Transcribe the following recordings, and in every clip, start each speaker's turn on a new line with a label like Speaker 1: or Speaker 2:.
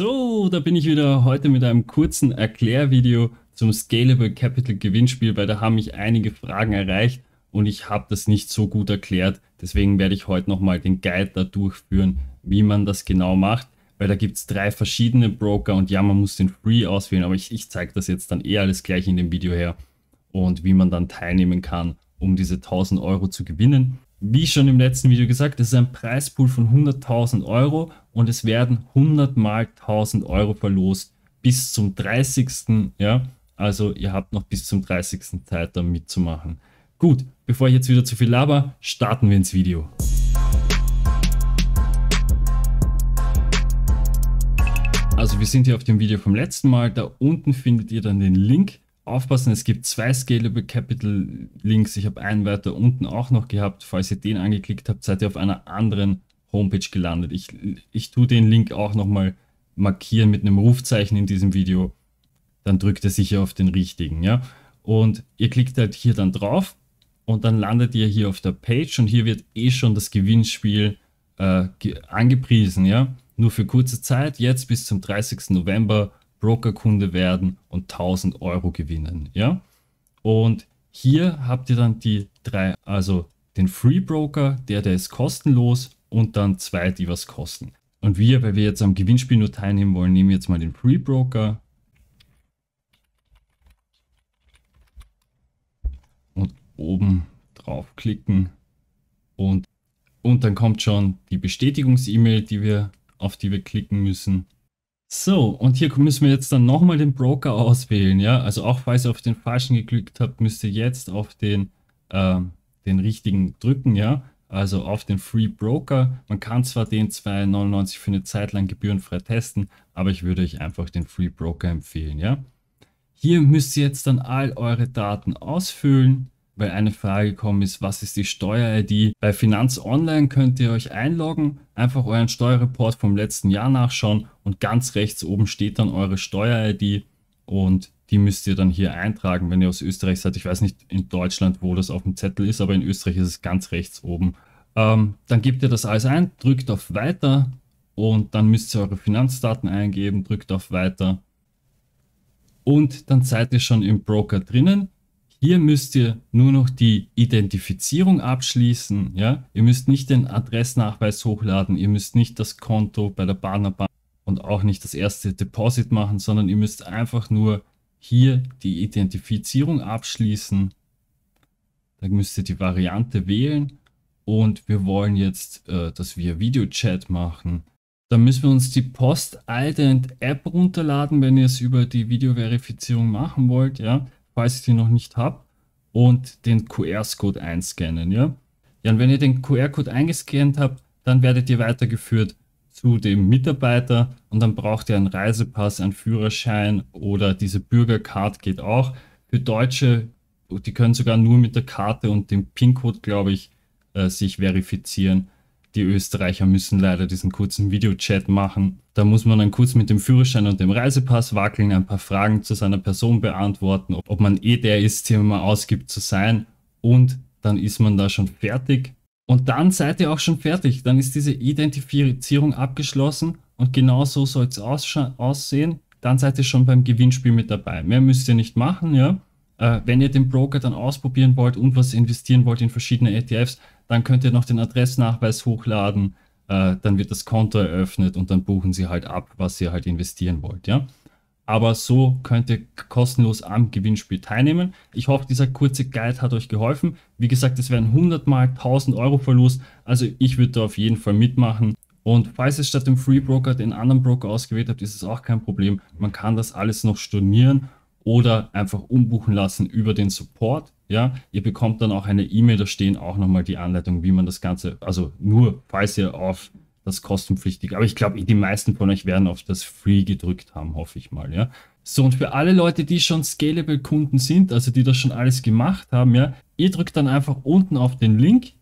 Speaker 1: So, da bin ich wieder heute mit einem kurzen Erklärvideo zum Scalable Capital Gewinnspiel, weil da haben mich einige Fragen erreicht und ich habe das nicht so gut erklärt. Deswegen werde ich heute nochmal den Guide da durchführen, wie man das genau macht, weil da gibt es drei verschiedene Broker und ja, man muss den Free auswählen, aber ich, ich zeige das jetzt dann eher alles gleich in dem Video her und wie man dann teilnehmen kann, um diese 1000 Euro zu gewinnen. Wie schon im letzten Video gesagt, es ist ein Preispool von 100.000 Euro und es werden 100 mal 1.000 Euro verlost bis zum 30. Ja, also ihr habt noch bis zum 30. Zeit, da mitzumachen. Gut, bevor ich jetzt wieder zu viel laber, starten wir ins Video. Also wir sind hier auf dem Video vom letzten Mal. Da unten findet ihr dann den Link aufpassen, es gibt zwei Scalable Capital Links. Ich habe einen weiter unten auch noch gehabt. Falls ihr den angeklickt habt, seid ihr auf einer anderen Homepage gelandet. Ich, ich tue den Link auch nochmal markieren mit einem Rufzeichen in diesem Video. Dann drückt ihr sicher auf den richtigen. Ja? Und ihr klickt halt hier dann drauf und dann landet ihr hier auf der Page und hier wird eh schon das Gewinnspiel äh, angepriesen. Ja? Nur für kurze Zeit, jetzt bis zum 30. November Brokerkunde werden und 1000 Euro gewinnen. Ja? Und hier habt ihr dann die drei, also den Free Broker, der, der ist kostenlos und dann zwei, die was kosten. Und wir, weil wir jetzt am Gewinnspiel nur teilnehmen wollen, nehmen jetzt mal den Free Broker. Und oben draufklicken und, und dann kommt schon die Bestätigungs-E-Mail, die wir, auf die wir klicken müssen. So, und hier müssen wir jetzt dann nochmal den Broker auswählen, ja. Also auch falls ihr auf den falschen geklickt habt, müsst ihr jetzt auf den, äh, den richtigen drücken, ja. Also auf den Free Broker. Man kann zwar den 2,99 für eine Zeit lang gebührenfrei testen, aber ich würde euch einfach den Free Broker empfehlen, ja. Hier müsst ihr jetzt dann all eure Daten ausfüllen weil eine Frage gekommen ist, was ist die Steuer-ID? Bei Finanz Online könnt ihr euch einloggen, einfach euren Steuerreport vom letzten Jahr nachschauen und ganz rechts oben steht dann eure Steuer-ID und die müsst ihr dann hier eintragen, wenn ihr aus Österreich seid. Ich weiß nicht in Deutschland, wo das auf dem Zettel ist, aber in Österreich ist es ganz rechts oben. Ähm, dann gebt ihr das alles ein, drückt auf Weiter und dann müsst ihr eure Finanzdaten eingeben, drückt auf Weiter und dann seid ihr schon im Broker drinnen. Hier müsst ihr nur noch die Identifizierung abschließen. Ja? Ihr müsst nicht den Adressnachweis hochladen, ihr müsst nicht das Konto bei der Bahner und auch nicht das erste Deposit machen, sondern ihr müsst einfach nur hier die Identifizierung abschließen. Dann müsst ihr die Variante wählen und wir wollen jetzt, äh, dass wir Videochat machen. Dann müssen wir uns die Post Ident App runterladen, wenn ihr es über die Videoverifizierung machen wollt. Ja? falls ich den noch nicht habe, und den QR-Code einscannen. Ja? ja, und wenn ihr den QR-Code eingescannt habt, dann werdet ihr weitergeführt zu dem Mitarbeiter und dann braucht ihr einen Reisepass, einen Führerschein oder diese Bürgercard geht auch. Für Deutsche, die können sogar nur mit der Karte und dem PIN-Code, glaube ich, äh, sich verifizieren die Österreicher müssen leider diesen kurzen Videochat machen. Da muss man dann kurz mit dem Führerschein und dem Reisepass wackeln, ein paar Fragen zu seiner Person beantworten, ob man eh der ist, den man ausgibt zu sein. Und dann ist man da schon fertig. Und dann seid ihr auch schon fertig. Dann ist diese Identifizierung abgeschlossen und genau so soll es aussehen. Dann seid ihr schon beim Gewinnspiel mit dabei. Mehr müsst ihr nicht machen, ja. Äh, wenn ihr den Broker dann ausprobieren wollt und was investieren wollt in verschiedene ETFs, dann könnt ihr noch den Adressnachweis hochladen, äh, dann wird das Konto eröffnet und dann buchen sie halt ab, was ihr halt investieren wollt, ja. Aber so könnt ihr kostenlos am Gewinnspiel teilnehmen. Ich hoffe, dieser kurze Guide hat euch geholfen. Wie gesagt, es wären 100 mal 1000 Euro Verlust. Also ich würde da auf jeden Fall mitmachen. Und falls ihr statt dem Free Broker den anderen Broker ausgewählt habt, ist es auch kein Problem. Man kann das alles noch stornieren oder einfach umbuchen lassen über den Support. Ja, ihr bekommt dann auch eine E-Mail, da stehen auch nochmal die Anleitung, wie man das Ganze, also nur falls ihr auf das kostenpflichtig, aber ich glaube, die meisten von euch werden auf das Free gedrückt haben, hoffe ich mal, ja. So, und für alle Leute, die schon Scalable-Kunden sind, also die das schon alles gemacht haben, ja, ihr drückt dann einfach unten auf den Link,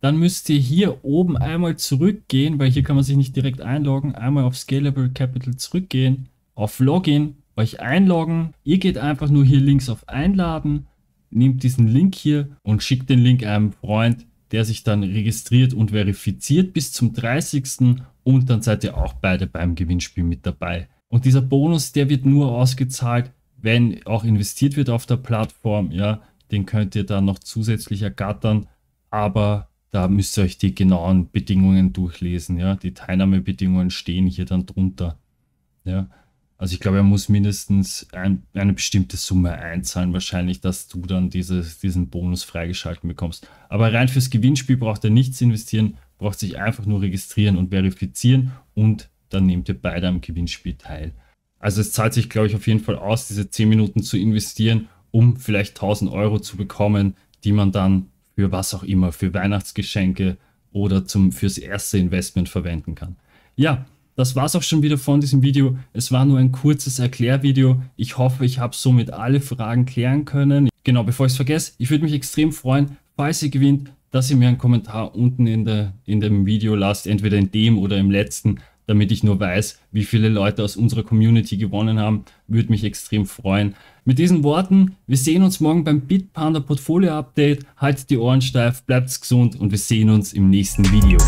Speaker 1: dann müsst ihr hier oben einmal zurückgehen, weil hier kann man sich nicht direkt einloggen, einmal auf Scalable Capital zurückgehen, auf Login euch einloggen. Ihr geht einfach nur hier links auf Einladen, nehmt diesen Link hier und schickt den Link einem Freund, der sich dann registriert und verifiziert bis zum 30. Und dann seid ihr auch beide beim Gewinnspiel mit dabei. Und dieser Bonus, der wird nur ausgezahlt, wenn auch investiert wird auf der Plattform. Ja, den könnt ihr dann noch zusätzlich ergattern. Aber da müsst ihr euch die genauen Bedingungen durchlesen. Ja, die Teilnahmebedingungen stehen hier dann drunter. Ja, also ich glaube, er muss mindestens ein, eine bestimmte Summe einzahlen, wahrscheinlich, dass du dann diese, diesen Bonus freigeschalten bekommst. Aber rein fürs Gewinnspiel braucht er nichts investieren, braucht sich einfach nur registrieren und verifizieren und dann nehmt ihr beide am Gewinnspiel teil. Also es zahlt sich, glaube ich, auf jeden Fall aus, diese 10 Minuten zu investieren, um vielleicht 1000 Euro zu bekommen, die man dann für was auch immer, für Weihnachtsgeschenke oder zum, fürs erste Investment verwenden kann. Ja, das war's auch schon wieder von diesem Video. Es war nur ein kurzes Erklärvideo. Ich hoffe, ich habe somit alle Fragen klären können. Genau, bevor ich es vergesse, ich würde mich extrem freuen, falls ihr gewinnt, dass ihr mir einen Kommentar unten in, der, in dem Video lasst, entweder in dem oder im letzten, damit ich nur weiß, wie viele Leute aus unserer Community gewonnen haben. Würde mich extrem freuen. Mit diesen Worten, wir sehen uns morgen beim Bitpanda Portfolio Update. Haltet die Ohren steif, bleibt gesund und wir sehen uns im nächsten Video.